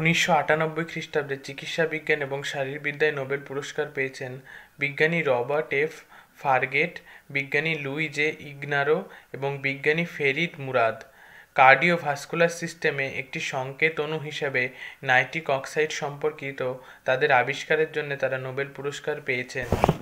উনিশশো আটানব্বই খ্রিস্টাব্দে চিকিৎসা বিজ্ঞান এবং শারীরবিদ্যায় নোবেল পুরস্কার পেয়েছেন বিজ্ঞানী রবার্ট এফ ফার্গেট বিজ্ঞানী লুই জে ইগনারো এবং বিজ্ঞানী ফেরিদ মুরাদ কার্ডিওভাস্কুলার সিস্টেমে একটি সংকেত অণু হিসাবে নাইট্রিক অক্সাইড সম্পর্কিত তাদের আবিষ্কারের জন্য তারা নোবেল পুরস্কার পেয়েছেন